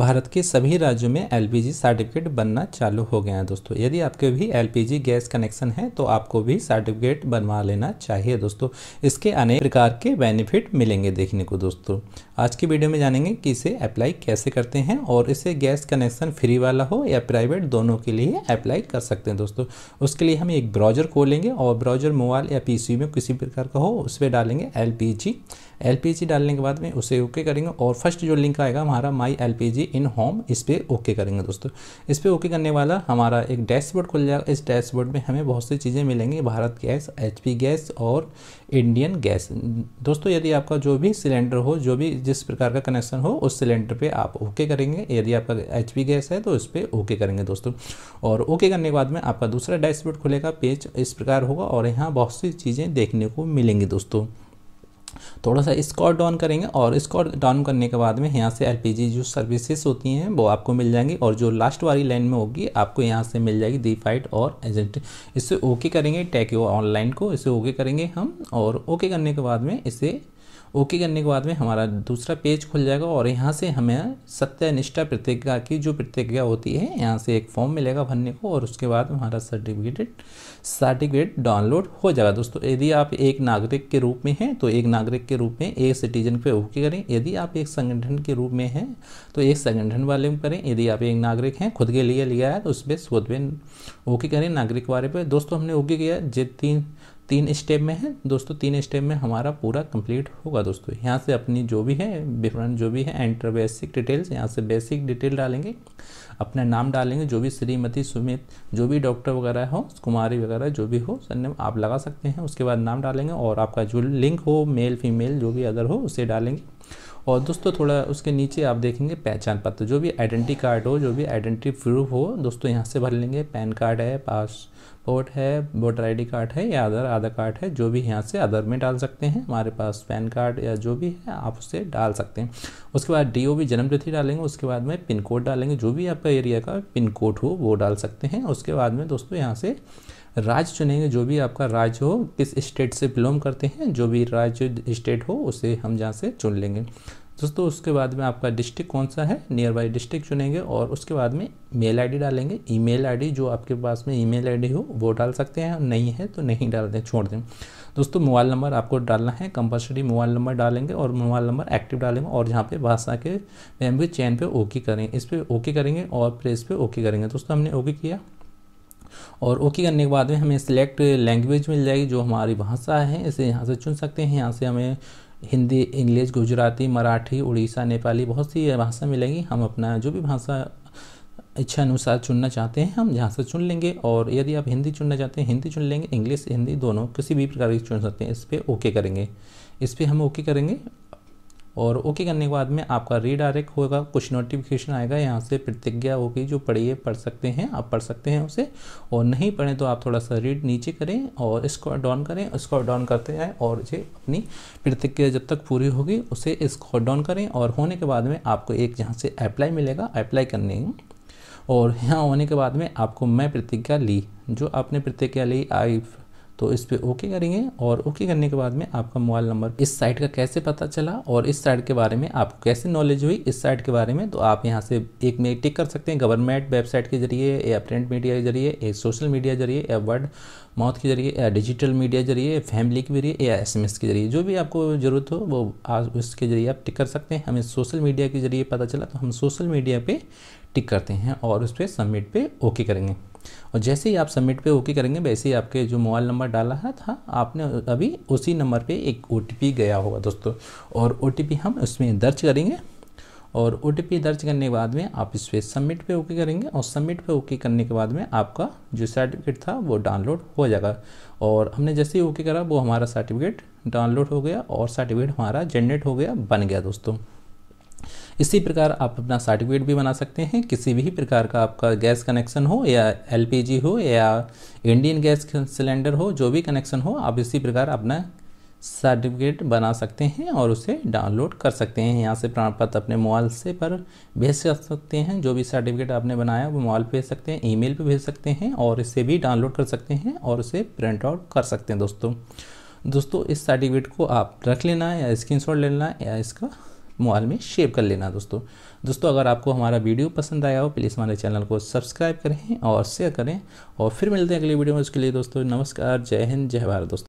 भारत के सभी राज्यों में एल सर्टिफिकेट बनना चालू हो गया है दोस्तों यदि आपके भी एल गैस कनेक्शन है तो आपको भी सर्टिफिकेट बनवा लेना चाहिए दोस्तों इसके अनेक प्रकार के बेनिफिट मिलेंगे देखने को दोस्तों आज की वीडियो में जानेंगे कि इसे अप्लाई कैसे करते हैं और इसे गैस कनेक्शन फ्री वाला हो या प्राइवेट दोनों के लिए अप्लाई कर सकते हैं दोस्तों उसके लिए हम एक ब्राउजर खोलेंगे और ब्राउजर मोबाइल या पी में किसी प्रकार का हो उस पर डालेंगे एल एल डालने के बाद में उसे ओके करेंगे और फर्स्ट जो लिंक आएगा हमारा माई एल इन होम इस पर ओके करेंगे दोस्तों इस पर ओके करने वाला हमारा एक डैशबोर्ड खुल जाएगा इस डैशबोर्ड में हमें बहुत सी चीज़ें मिलेंगी भारत गैस एच गैस और इंडियन गैस दोस्तों यदि आपका जो भी सिलेंडर हो जो भी जिस प्रकार का कनेक्शन हो उस सिलेंडर पर आप ओके करेंगे यदि आपका एच गैस है तो इस पर ओके करेंगे दोस्तों और ओके करने के बाद में आपका दूसरा डैशबोर्ड खुलेगा पेज इस प्रकार होगा और यहाँ बहुत सी चीज़ें देखने को मिलेंगी दोस्तों थोड़ा सा स्कॉट डाउन करेंगे और स्कॉट डाउन करने के बाद में यहाँ से एलपीजी जो सर्विसेज होती हैं वो आपको मिल जाएंगी और जो लास्ट वाली लाइन में होगी आपको यहाँ से मिल जाएगी दी फाइट और एजेंट इसे ओके करेंगे टैक ऑनलाइन को इसे ओके करेंगे हम और ओके करने के बाद में इसे ओके करने के बाद में हमारा दूसरा पेज खुल जाएगा और यहाँ से हमें सत्यनिष्ठा प्रतिज्ञा की जो प्रतिज्ञा होती है यहाँ से एक फॉर्म मिलेगा भरने को और उसके बाद हमारा सर्टिफिकेट सर्टिफिकेट डाउनलोड हो जाएगा दोस्तों यदि आप एक नागरिक के रूप में हैं तो एक नागरिक के रूप में एक सिटीजन पे ओके करें यदि आप एक संगठन के रूप में हैं तो एक संगठन वाले में करें यदि आप एक नागरिक हैं खुद के लिए लिया है तो उस पर खुद पे ओके करें नागरिक वाले पर दोस्तों हमने ओके किया जे तीन तीन स्टेप में है दोस्तों तीन स्टेप में हमारा पूरा कंप्लीट होगा दोस्तों यहाँ से अपनी जो भी है विवरण जो भी है एंटर बेसिक डिटेल्स यहाँ से बेसिक डिटेल डालेंगे अपना नाम डालेंगे जो भी श्रीमती सुमित जो भी डॉक्टर वगैरह हो कुमारी वगैरह जो भी हो सरनेम आप लगा सकते हैं उसके बाद नाम डालेंगे और आपका जो लिंक हो मेल फीमेल जो भी अदर हो उसे डालेंगे और दोस्तों थोड़ा उसके नीचे आप देखेंगे पहचान पत्र जो भी आइडेंटिटी कार्ड हो जो भी आइडेंटिटी प्रूफ हो दोस्तों यहाँ से भर लेंगे पैन कार्ड है पास पासपोर्ट है वोटर आईडी कार्ड है या अदर आधार कार्ड है जो भी यहाँ से अदर में डाल सकते हैं हमारे पास पैन कार्ड या जो भी है आप उसे डाल सकते हैं उसके बाद डी ओ भी जन्मतिथि डालेंगे उसके बाद में पिन कोड डालेंगे जो भी आपका एरिया का पिन कोड हो वो डाल सकते हैं उसके बाद में दोस्तों यहाँ से राज्य चुनेंगे जो भी आपका राज्य हो किस स्टेट से बिलोंग करते हैं जो भी राज्य स्टेट हो उसे हम यहाँ से चुन लेंगे दोस्तों उसके बाद में आपका डिस्ट्रिक्ट कौन सा है नियर बाई डिस्ट्रिक्ट चुनेंगे और उसके बाद में मेल आईडी डालेंगे ईमेल आईडी जो आपके पास में ईमेल आईडी हो वो डाल सकते हैं नहीं है तो नहीं डाल दें छोड़ दें दोस्तों मोबाइल नंबर आपको डालना है कंपलसरी मोबाइल नंबर डालेंगे और मोबाइल नंबर एक्टिव डालेंगे और यहाँ पे भाषा के मैम भी चैन पे ओके करेंगे इस पर ओके करेंगे और प्रेस पे ओके करेंगे दोस्तों हमने ओके किया और ओके करने के बाद में हमें सिलेक्ट लैंग्वेज मिल जाएगी जो हमारी भाषा है इसे यहाँ से चुन सकते हैं यहाँ से हमें हिंदी इंग्लिश गुजराती मराठी उड़ीसा नेपाली बहुत सी भाषा मिलेगी हम अपना जो भी भाषा इच्छा अनुसार चुनना चाहते हैं हम यहाँ से चुन लेंगे और यदि आप हिंदी चुनना चाहते हैं हिंदी चुन लेंगे इंग्लिश हिंदी दोनों किसी भी प्रकार की चुन सकते हैं इस पर ओके करेंगे इस पर हम ओके करेंगे और ओके करने के बाद में आपका रीडायरेक्ट होगा कुछ नोटिफिकेशन आएगा यहाँ से प्रतिज्ञा होगी जो पढ़िए पढ़ सकते हैं आप पढ़ सकते हैं उसे और नहीं पढ़ें तो आप थोड़ा सा रीड नीचे करें और इसको डाउन करें इसको डाउन करते जाएँ और ये अपनी प्रतिज्ञा जब तक पूरी होगी उसे इसको डाउन करें और होने के बाद में आपको एक यहाँ से अप्लाई मिलेगा अप्लाई करने और यहाँ होने के बाद में आपको मैं प्रतिज्ञा ली जो आपने प्रतिज्ञा ली आई तो इस पर ओके करेंगे और ओके करने के बाद में आपका मोबाइल नंबर इस साइट का कैसे पता चला और इस साइट के बारे में आपको कैसे नॉलेज हुई इस साइट के बारे में तो आप यहाँ से एक में टिक कर सकते हैं गवर्नमेंट वेबसाइट के जरिए या प्रिंट मीडिया के जरिए या सोशल मीडिया के जरिए या वर्ड माउथ के जरिए या डिजिटल मीडिया के जरिए फैमिली के जरिए या एस के जरिए जो भी आपको ज़रूरत हो वो आप उसके जरिए आप टिक कर सकते हैं हमें सोशल मीडिया के जरिए पता चला तो हम सोशल मीडिया पर टिक करते हैं और उस पर सबमिट पे ओके करेंगे और जैसे ही आप सबमिट पे ओके करेंगे वैसे ही आपके जो मोबाइल नंबर डाला है था आपने अभी उसी नंबर पे एक ओ गया होगा दोस्तों और ओ हम उसमें दर्ज करेंगे और ओ दर्ज करने के बाद में आप इस पर सबमिट पे ओके करेंगे और सबमिट पे ओके करने के बाद में आपका जो सर्टिफिकेट था वो डाउनलोड हो जाएगा और हमने जैसे ही ओके करा वो हमारा सर्टिफिकेट डाउनलोड हो गया और सर्टिफिकेट हमारा जनरेट हो गया बन गया दोस्तों इसी प्रकार आप अपना सर्टिफिकेट भी बना सकते हैं किसी भी प्रकार का आपका गैस कनेक्शन हो या एल हो या इंडियन गैस सिलेंडर हो जो भी कनेक्शन हो आप इसी प्रकार अपना सर्टिफिकेट बना सकते हैं और उसे डाउनलोड कर सकते हैं यहाँ से प्रमाण पत्र अपने मोबाइल से पर भेज सकते हैं जो भी सर्टिफिकेट आपने बनाया वो मोबाइल पर भेज सकते हैं ईमेल पे भेज सकते हैं और इसे भी डाउनलोड कर सकते हैं और उसे प्रिंट आउट कर सकते हैं दोस्तों दोस्तों इस सर्टिफिकेट को आप रख लेना या स्क्रीन शॉट लेना या इसका मोबाइल में शेव कर लेना दोस्तों दोस्तों अगर आपको हमारा वीडियो पसंद आया हो प्लीज़ हमारे चैनल को सब्सक्राइब करें और शेयर करें और फिर मिलते हैं अगले वीडियो में उसके लिए दोस्तों नमस्कार जय हिंद जय भारत दोस्तों